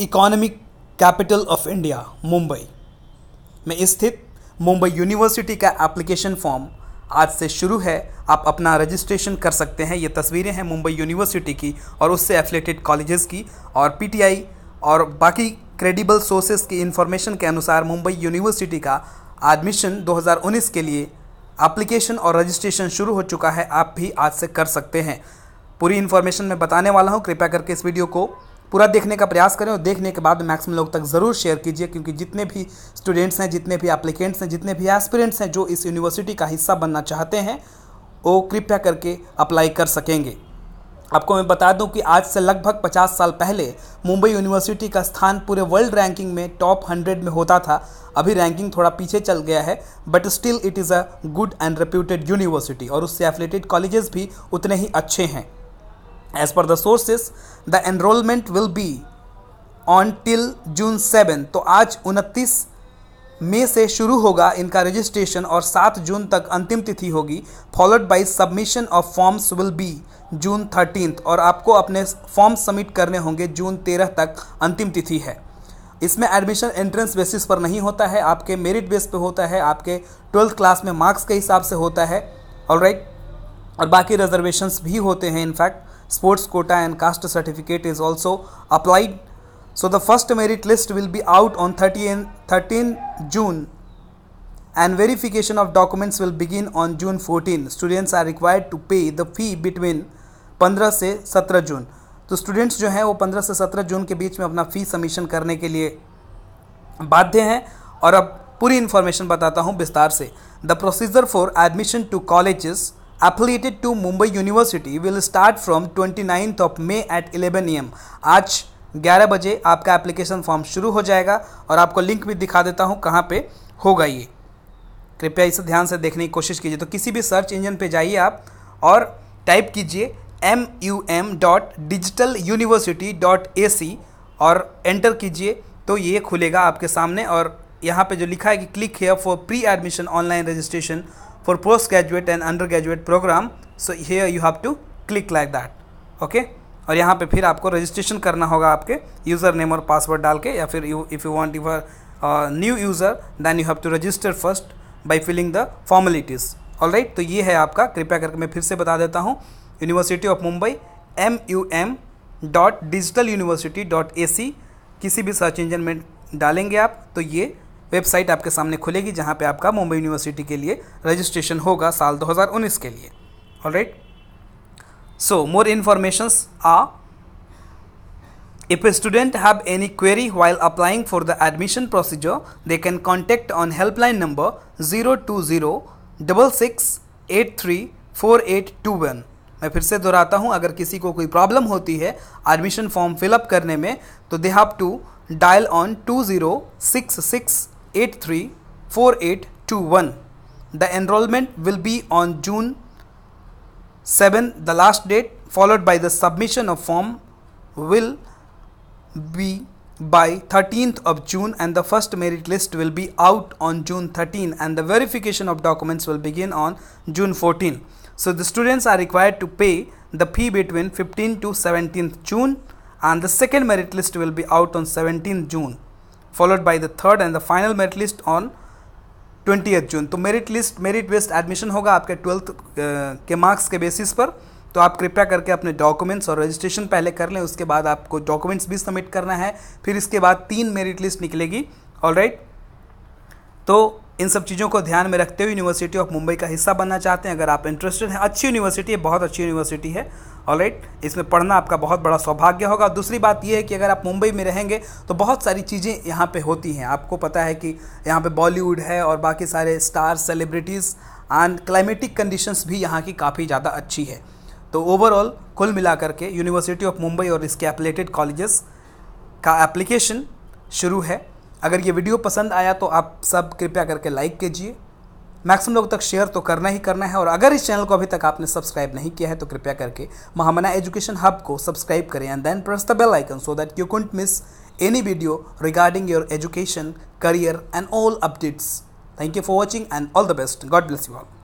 Economic capital of India Mumbai में स्थित Mumbai university का एप्लीकेशन फॉर्म आज से शुरू है आप अपना रजिस्ट्रेशन कर सकते हैं ये तस्वीरें हैं मुंबई यूनिवर्सिटी की और उससे एफिलेटेड कॉलेजेस की और पीटीआई और बाकी क्रेडिबल सोर्सेज की इन्फॉर्मेशन के अनुसार मुंबई यूनिवर्सिटी का एडमिशन 2019 के लिए एप्लीकेशन और रजिस्ट्रेशन शुरू हो चुका है आप भी आज से कर सकते हैं पूरी इन्फॉर्मेशन मैं बताने वाला हूँ कृपया करके इस वीडियो को पूरा देखने का प्रयास करें और देखने के बाद मैक्सिमम लोग तक ज़रूर शेयर कीजिए क्योंकि जितने भी स्टूडेंट्स हैं जितने भी एप्लीकेंट्स हैं जितने भी एस्पिरेंट्स हैं जो इस यूनिवर्सिटी का हिस्सा बनना चाहते हैं वो कृपया करके अप्लाई कर सकेंगे आपको मैं बता दूं कि आज से लगभग 50 साल पहले मुंबई यूनिवर्सिटी का स्थान पूरे वर्ल्ड रैंकिंग में टॉप 100 में होता था अभी रैंकिंग थोड़ा पीछे चल गया है but still it is a good and reputed university और उससे एफिलेटेड कॉलेजेस भी उतने ही अच्छे हैं as per sources the enrolment will be on till June seven तो आज उनतीस मई से शुरू होगा इनका रजिस्ट्रेशन और सात जून तक अंतिम तिथि होगी followed by submission of forms will be June thirteenth और आपको अपने फॉर्म सबमिट करने होंगे जून तेरह तक अंतिम तिथि है इसमें एडमिशन एंट्रेंस बेसिस पर नहीं होता है आपके मेरिट बेस पे होता है आपके ट्वेल्थ क्लास में मार्क्स के हिसाब से होता है और राइट और बाकी रिजर्वेशंस भी होते हैं in fact sports quota and caste certificate is also applied. So the first merit list will be out on 13, 13 June and verification of documents will begin on June 14. Students are required to pay the fee between 15 se 17 june तो students जो हैं वो 15 से 17 जून के बीच में अपना फ़ी submission करने के लिए बाध्य हैं और अब पूरी इन्फॉर्मेशन बताता हूँ विस्तार से the procedure for admission to colleges affiliated to Mumbai University will start from 29th of May at 11 am. आज 11 बजे आपका एप्लीकेशन फॉर्म शुरू हो जाएगा और आपको लिंक भी दिखा देता हूँ कहाँ पे होगा ये कृपया इसे ध्यान से देखने की कोशिश कीजिए तो किसी भी सर्च इंजन पे जाइए आप और टाइप कीजिए M U M dot digital university dot A C और एंटर कीजिए तो ये खुलेगा आपके सामने और यहाँ पे जो लिखा है कि क्लिक है for pre admission online registration for postgraduate and undergraduate program so here you have to click like that okay और यहाँ पे फिर आपको रजिस्ट्रेशन करना होगा आपके यूज़र नेम और पासवर्ड डाल के या फिर you if you want ever new user then you have to register first by filling the formalities all right तो ये है आपका कृपया करके मैं फिर से बता देता हूँ university of Mumbai M U M dot digital university dot A C किसी भी सर्च इंजन में डालेंगे आप तो ये वेबसाइट आपके सामने खुलेगी जहाँ पे आपका मुंबई यूनिवर्सिटी के लिए रजिस्ट्रेशन होगा साल 2019 के लिए all right so more informations uh admission procedure they can any on helpline number zero two zero double six eight three four eight two one मैं फिर से दोहराता हूँ अगर किसी को कोई प्रॉब्लम होती है एडमिशन फॉर्म फिलअप करने में तो they have to dial on two zero six six 834821. The enrollment will be on June 7, the last date, followed by the submission of form will be by 13th of June and the first merit list will be out on June 13 and the verification of documents will begin on June 14. So the students are required to pay the fee between 15 to 17th June and the second merit list will be out on 17th June. Followed by the third and the final merit list on twenty June तो merit list merit based admission होगा आपके twelfth के marks के basis पर तो आप कृपया करके अपने डॉक्यूमेंट्स और रजिस्ट्रेशन पहले कर लें उसके बाद आपको डॉक्यूमेंट्स भी सबमिट करना है फिर इसके बाद तीन मेरिट लिस्ट निकलेगी ऑल right? तो इन सब चीज़ों को ध्यान में रखते हुए यूनिवर्सिटी ऑफ मुंबई का हिस्सा बनना चाहते हैं अगर आप इंटरेस्टेड हैं अच्छी यूनिवर्सिटी है बहुत अच्छी यूनिवर्सिटी है ऑल राइट इसमें पढ़ना आपका बहुत बड़ा सौभाग्य होगा दूसरी बात यह है कि अगर आप मुंबई में रहेंगे तो बहुत सारी चीज़ें यहाँ पे होती हैं आपको पता है कि यहाँ पे बॉलीवुड है और बाकी सारे star celebrities and climatic conditions भी यहाँ की काफ़ी ज़्यादा अच्छी है तो ओवरऑल कुल मिलाकर के यूनिवर्सिटी ऑफ मुंबई और इसके एपलेटेड कॉलेजेस का एप्लीकेशन शुरू है अगर ये वीडियो पसंद आया तो आप सब कृपया करके लाइक कीजिए मैक्सिमम लोग तक शेयर तो करना ही करना है और अगर इस चैनल को अभी तक आपने सब्सक्राइब नहीं किया है तो कृपया करके महामना एजुकेशन हब को सब्सक्राइब करें and then press the bell icon so that you can't miss any video regarding your education career and all updates thank you for watching and all the best god bless you all